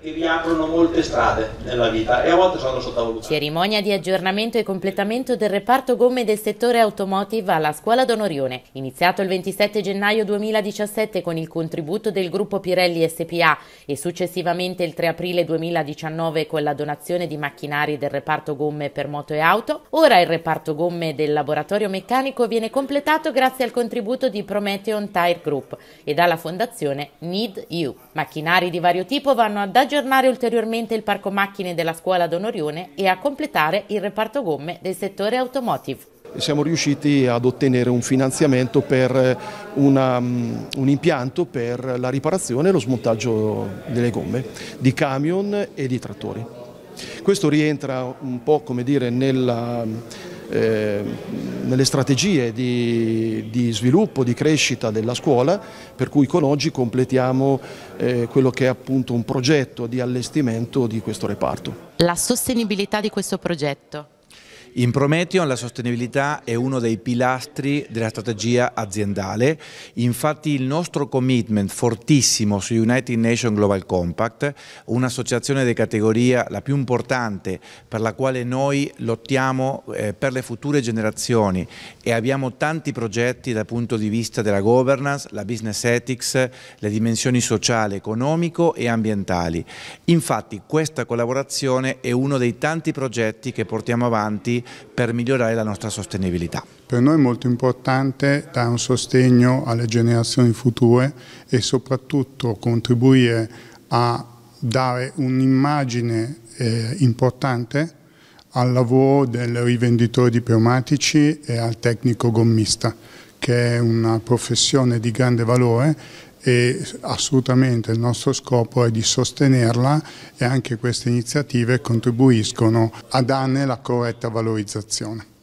che vi aprono molte strade nella vita e a volte sono sottovalutate. Cerimonia di aggiornamento e completamento del reparto gomme del settore automotive alla Scuola Donorione, iniziato il 27 gennaio 2017 con il contributo del gruppo Pirelli SPA e successivamente il 3 aprile 2019 con la donazione di macchinari del reparto gomme per moto e auto, ora il reparto gomme del laboratorio meccanico viene completato grazie al contributo di Prometheon Tire Group e dalla fondazione Need You. Macchinari di vario tipo vanno ad aggiornare aggiornare ulteriormente il parco macchine della scuola d'Onorione e a completare il reparto gomme del settore automotive siamo riusciti ad ottenere un finanziamento per eh, una, mm, un impianto per la riparazione e lo smontaggio delle gomme di camion e di trattori. Questo rientra un po' come dire, nella, Ehm, nelle strategie di, di, sviluppo, di crescita della scuola, per cui con oggi completiamo eh, quello che è appunto un progetto di allestimento di questo reparto. La sostenibilità di questo progetto? In Prometheon la sostenibilità è uno dei pilastri della strategia aziendale, infatti il nostro commitment fortissimo su United Nations Global Compact, un'associazione di categoria la più importante per la quale noi lottiamo eh, per le future generazioni e abbiamo tanti progetti dal punto di vista della governance, la business ethics, le dimensioni sociale, economico e ambientali. Infatti questa collaborazione è uno dei tanti progetti che portiamo avanti per migliorare la nostra sostenibilità. Per noi è molto importante dare un sostegno alle generazioni future e soprattutto contribuire a dare un'immagine eh, importante al lavoro del rivenditore di pneumatici e al tecnico gommista, che è una professione di grande valore e assolutamente il nostro scopo è di sostenerla e anche queste iniziative contribuiscono a darne la corretta valorizzazione.